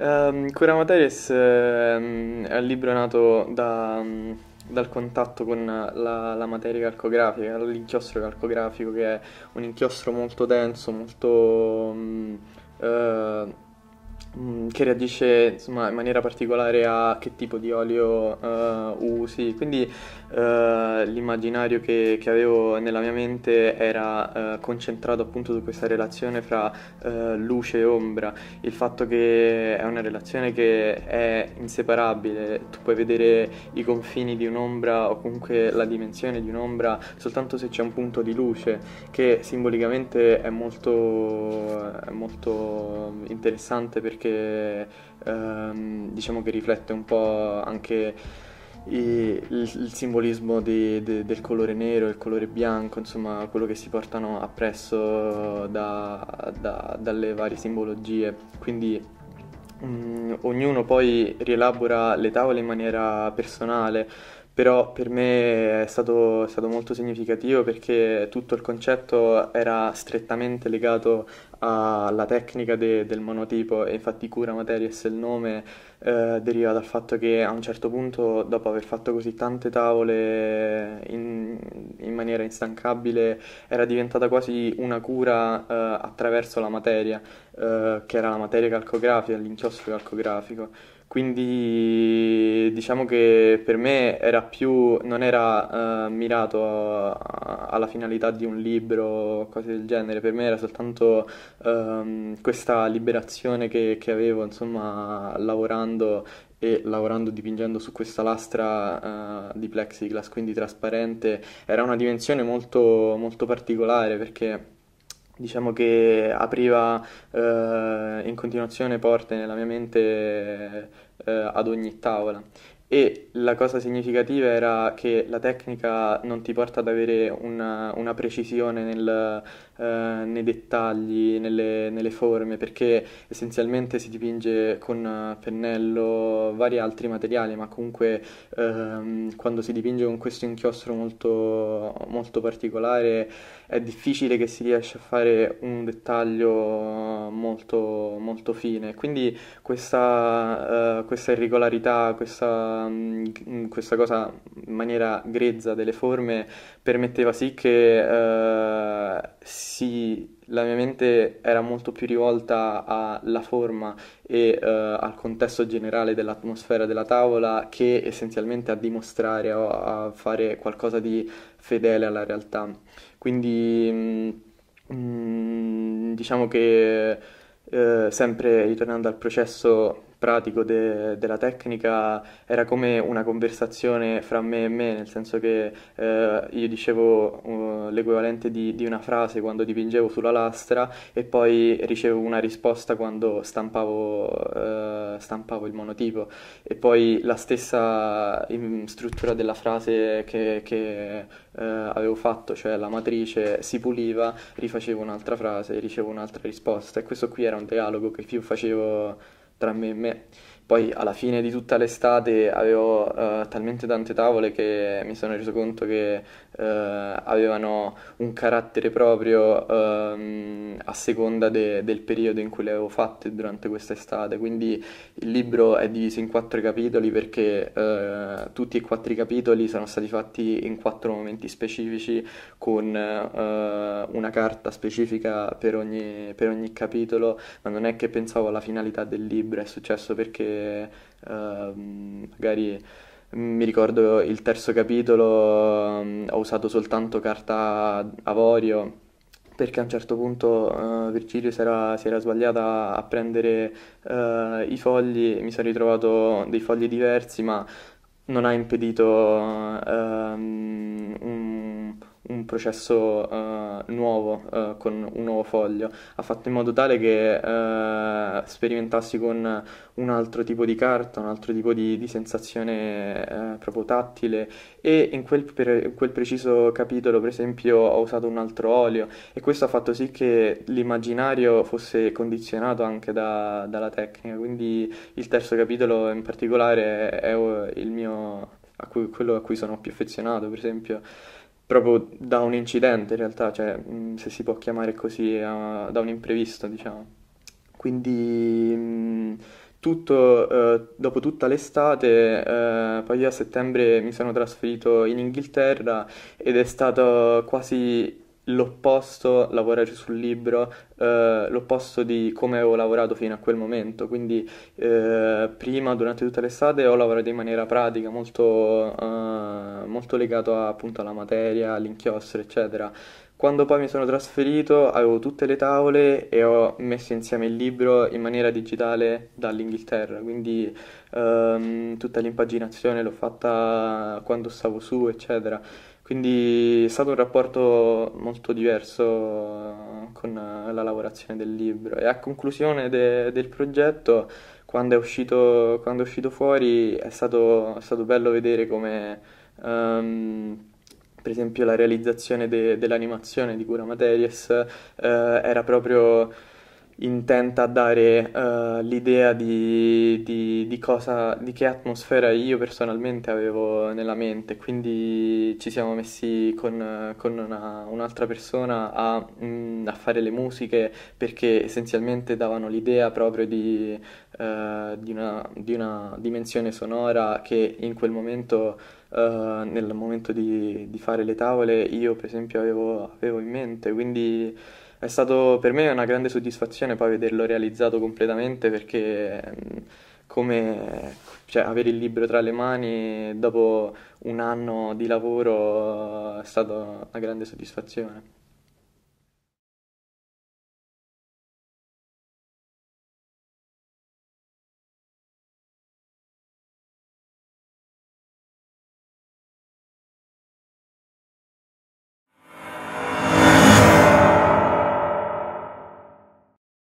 Um, Cura Materis um, è un libro nato da, um, dal contatto con la, la materia calcografica, l'inchiostro calcografico che è un inchiostro molto denso, molto... Uh, Mm, che reagisce insomma, in maniera particolare a che tipo di olio uh, usi. Quindi uh, l'immaginario che, che, avevo nella mia mente era uh, concentrato appunto su questa relazione fra luce e ombra, il fatto che è una relazione che è inseparabile, tu puoi vedere i confini di un'ombra o comunque la dimensione di un'ombra soltanto se c'è un punto di luce che simbolicamente è molto, è molto interessante perché perché ehm, diciamo che riflette un po' anche il, il simbolismo di, de, del colore nero, il colore bianco, insomma quello che si portano appresso da, da, dalle varie simbologie. Quindi mh, mm, ognuno poi rielabora le tavole in maniera personale però per me è stato, è stato, molto significativo perché tutto il concetto era strettamente legato alla tecnica de, del monotipo e infatti Cura Materies il nome eh, deriva dal fatto che a un certo punto dopo aver fatto così tante tavole in, in maniera instancabile era diventata quasi una cura eh, attraverso la materia eh, che era la materia calcografica, l'inchiostro calcografico quindi diciamo che per me era più, non era eh, mirato a- alla finalità di un libro o cose del genere, per me era soltanto ehm, questa liberazione che, che avevo, insomma, lavorando e lavorando dipingendo su questa lastra eh, di plexiglass, quindi trasparente, era una dimensione molto, molto particolare perché diciamo che apriva eh, in continuazione porte nella mia mente eh, ad ogni tavola e la cosa significativa era che la tecnica non ti porta ad avere una, una precisione nel, eh, nei dettagli, nelle, nelle, forme, perché essenzialmente si dipinge con eh, pennello, vari altri materiali, ma comunque ehm, quando si dipinge con questo inchiostro molto, molto particolare è difficile che si riesca a fare un dettaglio molto, molto fine. Quindi questa, eh, questa irregolarità, questa Ehm, questa, cosa in maniera grezza delle forme permetteva sì che eh, si, la mia mente era molto più rivolta alla forma e eh, al contesto generale dell'atmosfera della tavola che essenzialmente a dimostrare o a fare qualcosa di fedele alla realtà. Quindi mh, mm, mm, diciamo che eh, sempre ritornando al processo pratico de, della tecnica era come una conversazione fra me e me, nel senso che eh, io dicevo uh, l'equivalente di, di, una frase quando dipingevo sulla lastra e poi ricevo una risposta quando stampavo, uh, stampavo il monotipo e poi la stessa in, struttura della frase che, che uh, avevo fatto, cioè la matrice si puliva, rifacevo un'altra frase, ricevo un'altra risposta e questo qui era un dialogo che più facevo tra me e me. Poi alla fine di tutta l'estate avevo uh, talmente tante tavole che mi sono reso conto che eh, avevano un carattere proprio ehm, a seconda de- del periodo in cui le avevo fatte durante questa estate. Quindi il libro è diviso in quattro capitoli perché eh, tutti e quattro i capitoli sono stati fatti in quattro momenti specifici con eh, una carta specifica per ogni, per ogni capitolo, ma non è che pensavo alla finalità del libro, è successo perché ehm, magari mi ricordo il terzo capitolo mm, ho usato soltanto carta avorio perché a un certo punto uh, Virgilio si era, si era, sbagliata a prendere uh, i fogli, mi sono ritrovato dei fogli diversi, ma non ha impedito uh, un processo uh, nuovo uh, con un nuovo foglio, ha fatto in modo tale che uh, sperimentassi con un altro tipo di carta, un altro tipo di, di sensazione proprio tattile e in quel, per, in quel, preciso capitolo per esempio ho usato un altro olio e questo ha fatto sì che l'immaginario fosse condizionato anche da, dalla tecnica, quindi il terzo capitolo in particolare è, è il mio, a cui, quello a cui sono più affezionato per esempio proprio da un incidente in realtà, cioè mm, se si può chiamare così, uh, da un imprevisto diciamo. Quindi mm, tutto, uh, dopo tutta l'estate, uh, poi io a settembre mi sono trasferito in Inghilterra ed è stato quasi l'opposto, lavorare sul libro, eh, l'opposto di come avevo lavorato fino a quel momento. Quindi eh, prima, durante tutta l'estate, ho lavorato in maniera pratica, molto, eh, molto legato a, appunto alla materia, all'inchiostro, eccetera. Quando poi mi sono trasferito avevo tutte le tavole e ho messo insieme il libro in maniera digitale dall'Inghilterra, quindi ehm, tutta l'impaginazione l'ho fatta quando stavo su, eccetera. Quindi è stato un rapporto molto diverso eh, con eh, la lavorazione del libro e a conclusione de- del progetto, quando è uscito, quando è uscito fuori, è stato, è stato, bello vedere come um, per esempio la realizzazione de- dell'animazione di Cura Materies uh, eh, era proprio intenta a dare uh, l'idea di, di, di, cosa, di che atmosfera io personalmente avevo nella mente, quindi ci siamo messi con, con una, un'altra persona a, mh, mm, a, fare le musiche perché essenzialmente davano l'idea proprio di, uh, di, una, di una dimensione sonora che in quel momento... Uh, nel momento di, di, fare le tavole io per esempio avevo, avevo in mente, quindi è stato per me una grande soddisfazione poi vederlo realizzato completamente perché come cioè, avere il libro tra le mani dopo un anno di lavoro eh, è stata una grande soddisfazione.